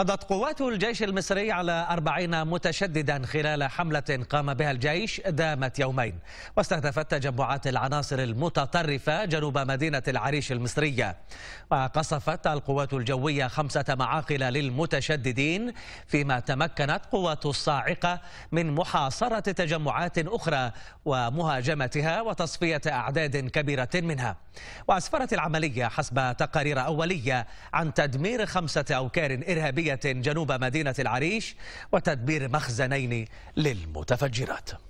قضت قوات الجيش المصري على أربعين متشددا خلال حملة قام بها الجيش دامت يومين واستهدفت تجمعات العناصر المتطرفة جنوب مدينة العريش المصرية وقصفت القوات الجوية خمسة معاقل للمتشددين فيما تمكنت قوات الصاعقة من محاصرة تجمعات أخرى ومهاجمتها وتصفية أعداد كبيرة منها وأسفرت العملية حسب تقارير أولية عن تدمير خمسة أوكار إرهابية جنوب مدينة العريش وتدبير مخزنين للمتفجرات